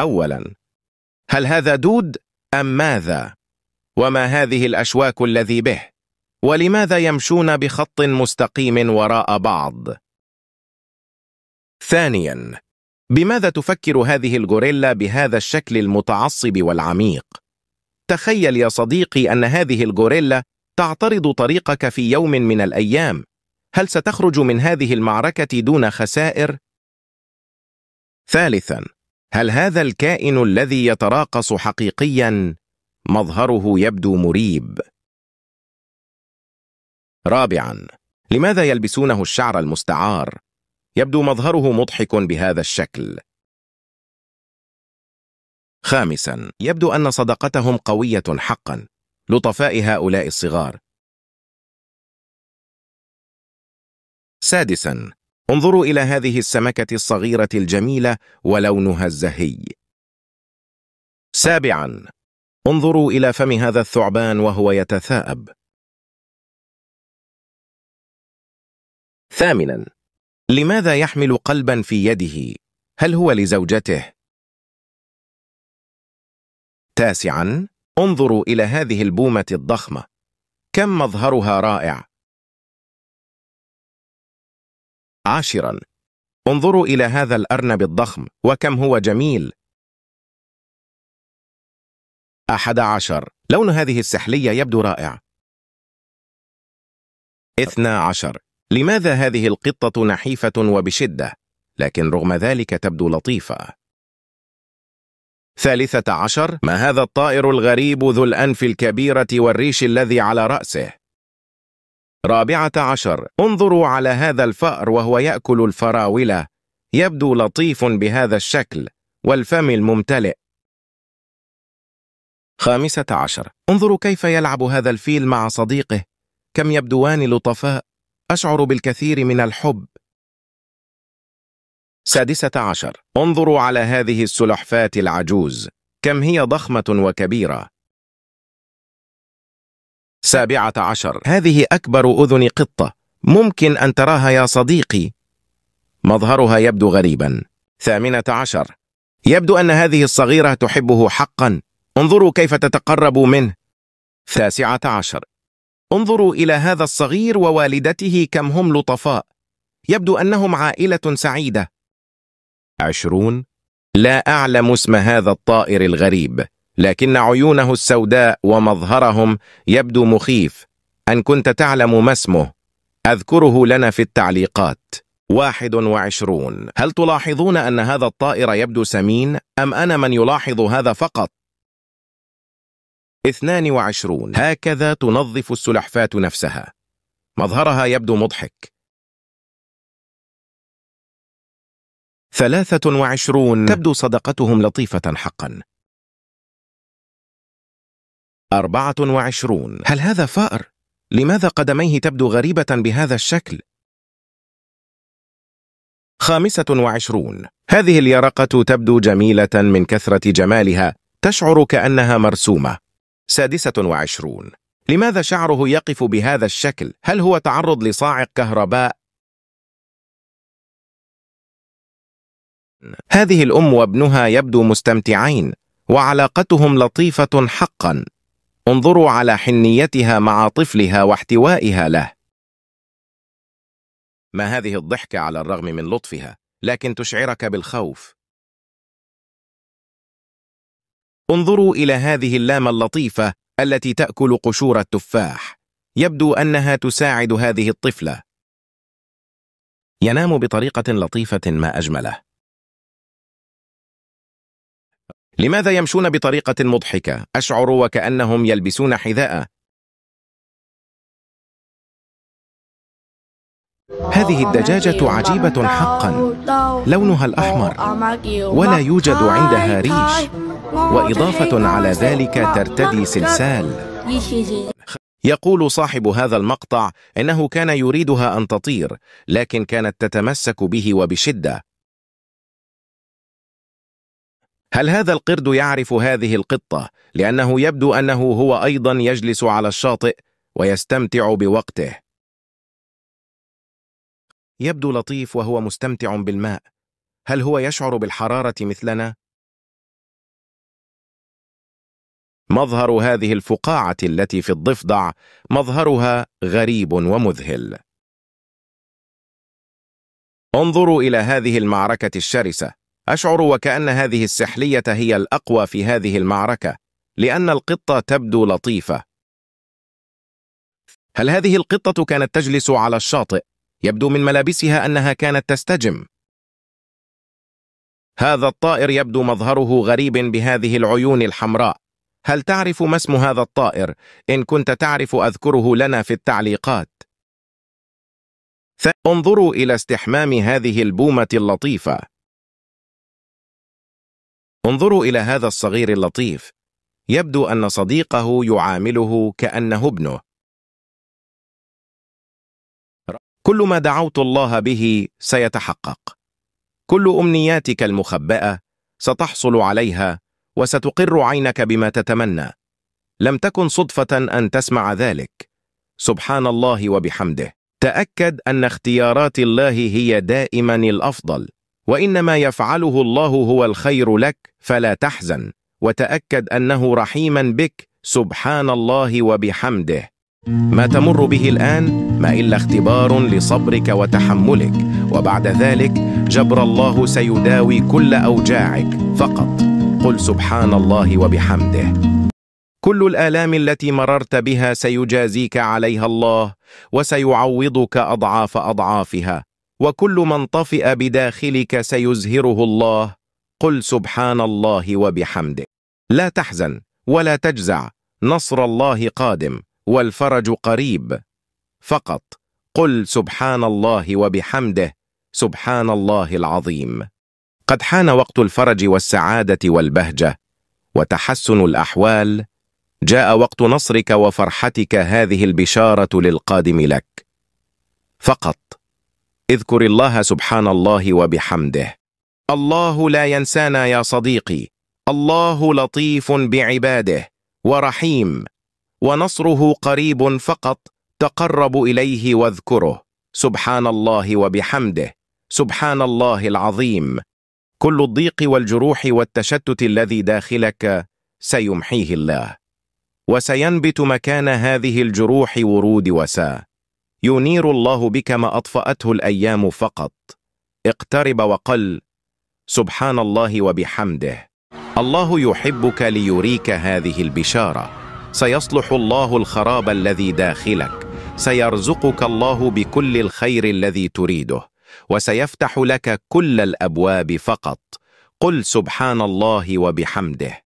أولا هل هذا دود أم ماذا؟ وما هذه الأشواك الذي به؟ ولماذا يمشون بخط مستقيم وراء بعض؟ ثانيا بماذا تفكر هذه الغوريلا بهذا الشكل المتعصب والعميق؟ تخيل يا صديقي أن هذه الغوريلا تعترض طريقك في يوم من الأيام هل ستخرج من هذه المعركة دون خسائر؟ ثالثاً هل هذا الكائن الذي يتراقص حقيقيا مظهره يبدو مريب رابعا لماذا يلبسونه الشعر المستعار يبدو مظهره مضحك بهذا الشكل خامسا يبدو ان صدقتهم قويه حقا لطفاء هؤلاء الصغار سادسا انظروا إلى هذه السمكة الصغيرة الجميلة ولونها الزهي سابعاً انظروا إلى فم هذا الثعبان وهو يتثاءب ثامناً لماذا يحمل قلباً في يده؟ هل هو لزوجته؟ تاسعاً انظروا إلى هذه البومة الضخمة كم مظهرها رائع عاشرا انظروا إلى هذا الأرنب الضخم وكم هو جميل أحد عشر لون هذه السحلية يبدو رائع اثنى عشر لماذا هذه القطة نحيفة وبشدة لكن رغم ذلك تبدو لطيفة ثالثة عشر ما هذا الطائر الغريب ذو الأنف الكبيرة والريش الذي على رأسه رابعة عشر انظروا على هذا الفأر وهو يأكل الفراولة يبدو لطيف بهذا الشكل والفم الممتلئ خامسة عشر انظروا كيف يلعب هذا الفيل مع صديقه كم يبدوان لطفاء أشعر بالكثير من الحب سادسة عشر انظروا على هذه السلحفاة العجوز كم هي ضخمة وكبيرة سابعة عشر هذه أكبر أذن قطة ممكن أن تراها يا صديقي مظهرها يبدو غريبا ثامنة عشر يبدو أن هذه الصغيرة تحبه حقا انظروا كيف تتقرب منه تاسعة عشر انظروا إلى هذا الصغير ووالدته كم هم لطفاء يبدو أنهم عائلة سعيدة عشرون لا أعلم اسم هذا الطائر الغريب لكن عيونه السوداء ومظهرهم يبدو مخيف أن كنت تعلم ما اسمه أذكره لنا في التعليقات 21 هل تلاحظون أن هذا الطائر يبدو سمين أم أنا من يلاحظ هذا فقط؟ 22 هكذا تنظف السلحفاة نفسها مظهرها يبدو مضحك 23 تبدو صدقتهم لطيفة حقا أربعة وعشرون هل هذا فأر؟ لماذا قدميه تبدو غريبة بهذا الشكل؟ خامسة وعشرون هذه اليرقة تبدو جميلة من كثرة جمالها تشعر كأنها مرسومة سادسة وعشرون لماذا شعره يقف بهذا الشكل؟ هل هو تعرض لصاعق كهرباء؟ هذه الأم وابنها يبدو مستمتعين وعلاقتهم لطيفة حقاً انظروا على حنيتها مع طفلها واحتوائها له ما هذه الضحكة على الرغم من لطفها لكن تشعرك بالخوف انظروا إلى هذه اللامة اللطيفة التي تأكل قشور التفاح يبدو أنها تساعد هذه الطفلة ينام بطريقة لطيفة ما أجمله لماذا يمشون بطريقة مضحكة؟ أشعر وكأنهم يلبسون حذاء. هذه الدجاجة عجيبة حقا لونها الأحمر ولا يوجد عندها ريش وإضافة على ذلك ترتدي سلسال يقول صاحب هذا المقطع إنه كان يريدها أن تطير لكن كانت تتمسك به وبشدة هل هذا القرد يعرف هذه القطة لأنه يبدو أنه هو أيضا يجلس على الشاطئ ويستمتع بوقته يبدو لطيف وهو مستمتع بالماء هل هو يشعر بالحرارة مثلنا؟ مظهر هذه الفقاعة التي في الضفدع مظهرها غريب ومذهل انظروا إلى هذه المعركة الشرسة أشعر وكأن هذه السحلية هي الأقوى في هذه المعركة لأن القطة تبدو لطيفة هل هذه القطة كانت تجلس على الشاطئ؟ يبدو من ملابسها أنها كانت تستجم هذا الطائر يبدو مظهره غريب بهذه العيون الحمراء هل تعرف ما اسم هذا الطائر؟ إن كنت تعرف أذكره لنا في التعليقات انظروا إلى استحمام هذه البومة اللطيفة انظروا إلى هذا الصغير اللطيف يبدو أن صديقه يعامله كأنه ابنه كل ما دعوت الله به سيتحقق كل أمنياتك المخبأة ستحصل عليها وستقر عينك بما تتمنى لم تكن صدفة أن تسمع ذلك سبحان الله وبحمده تأكد أن اختيارات الله هي دائما الأفضل وإنما يفعله الله هو الخير لك فلا تحزن وتأكد أنه رحيما بك سبحان الله وبحمده ما تمر به الآن ما إلا اختبار لصبرك وتحملك وبعد ذلك جبر الله سيداوي كل أوجاعك فقط قل سبحان الله وبحمده كل الآلام التي مررت بها سيجازيك عليها الله وسيعوضك أضعاف أضعافها وكل من طفئ بداخلك سيزهره الله قل سبحان الله وبحمده لا تحزن ولا تجزع نصر الله قادم والفرج قريب فقط قل سبحان الله وبحمده سبحان الله العظيم قد حان وقت الفرج والسعادة والبهجة وتحسن الأحوال جاء وقت نصرك وفرحتك هذه البشارة للقادم لك فقط اذكر الله سبحان الله وبحمده الله لا ينسانا يا صديقي الله لطيف بعباده ورحيم ونصره قريب فقط تقرب إليه واذكره سبحان الله وبحمده سبحان الله العظيم كل الضيق والجروح والتشتت الذي داخلك سيمحيه الله وسينبت مكان هذه الجروح ورود وساء ينير الله بك ما أطفأته الأيام فقط اقترب وقل سبحان الله وبحمده الله يحبك ليريك هذه البشارة سيصلح الله الخراب الذي داخلك سيرزقك الله بكل الخير الذي تريده وسيفتح لك كل الأبواب فقط قل سبحان الله وبحمده